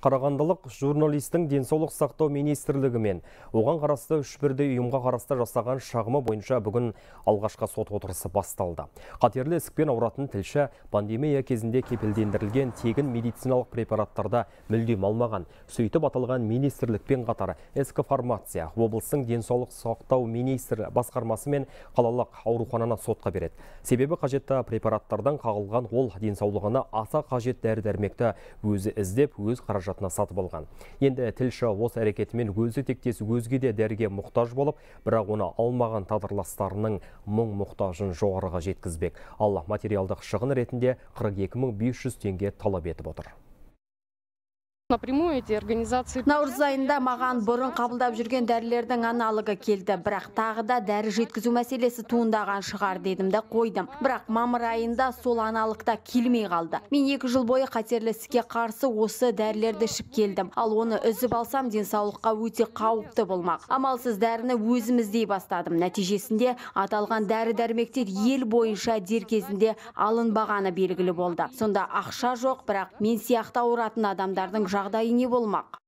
қарағандылық журналистің денсаулық сақтау министрлігі мен оған қарасты үш бірдей ұйымға қарасты жасаған шағымы бойынша бүгін алғашқы сот отырысы басталды қатерлі ісікпен ауыратын тілші пандемия кезінде кепілдендірілген тегін медициналық препараттарда мүлдем алмаған сөйтіп аталған министрлікпен қатар ск фармация облыстың денсаулық сақтау министрі басқармасы мен қалалық аурухананы сотқа береді себебі қажетті препараттардан қағылған ол денсаулығына аса қажет дәрі дәрмекті өзі іздеп өз қаражат қаражатына сатып алған енді тілші осы әрекетімен өзі тектес өзге де дәріге мұқтаж болып бірақ оны алмаған тағдырластарының мұң мұқтажын жоғарыға жеткізбек ал материалдық шығын ретінде 42.500 жүз теңге талап етіп отыр напрямую эти организации наурыз айында маған бұрын қабылдап жүрген дәрілердің аналогы келді бірақ тағы да дәрі жеткізу мәселесі туындаған шығар дедім да қойдым бірақ мамыр айында сол аналықта келмей қалды мен екі жыл бойы қатерлі ісікке қарсы осы дәрілерді ішіп келдім ал оны үзіп алсам денсаулыққа өте қауіпті болмақ амалсыз дәріні өзім іздей бастадым нәтижесінде аталған дәрі дәрмектер ел бойынша дер кезінде алынбағаны белгілі болды сонда ақша жоқ бірақ мен сияқты ауыратын адамдардың жағдайы не болмақ